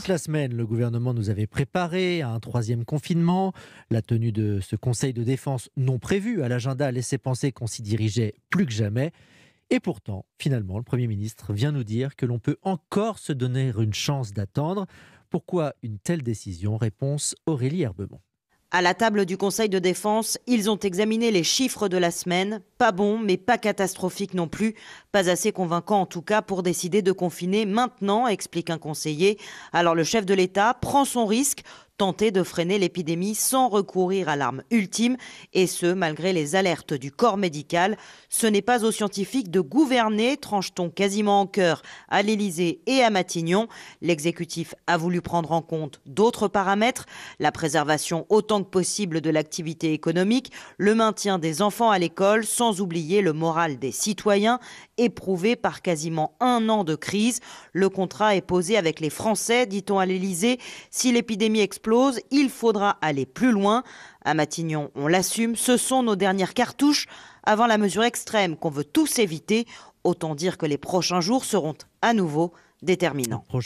Toute la semaine, le gouvernement nous avait préparé à un troisième confinement. La tenue de ce Conseil de défense non prévu à l'agenda laissait penser qu'on s'y dirigeait plus que jamais. Et pourtant, finalement, le Premier ministre vient nous dire que l'on peut encore se donner une chance d'attendre. Pourquoi une telle décision Réponse Aurélie Herbemont. À la table du Conseil de défense, ils ont examiné les chiffres de la semaine, pas bons mais pas catastrophiques non plus, pas assez convaincant en tout cas pour décider de confiner maintenant, explique un conseiller. Alors le chef de l'État prend son risque tenter de freiner l'épidémie sans recourir à l'arme ultime, et ce, malgré les alertes du corps médical. Ce n'est pas aux scientifiques de gouverner, tranche-t-on quasiment en cœur à l'Élysée et à Matignon. L'exécutif a voulu prendre en compte d'autres paramètres, la préservation autant que possible de l'activité économique, le maintien des enfants à l'école, sans oublier le moral des citoyens, éprouvé par quasiment un an de crise. Le contrat est posé avec les Français, dit-on à l'Élysée. Si l'épidémie explose, il faudra aller plus loin. À Matignon, on l'assume, ce sont nos dernières cartouches avant la mesure extrême qu'on veut tous éviter. Autant dire que les prochains jours seront à nouveau déterminants.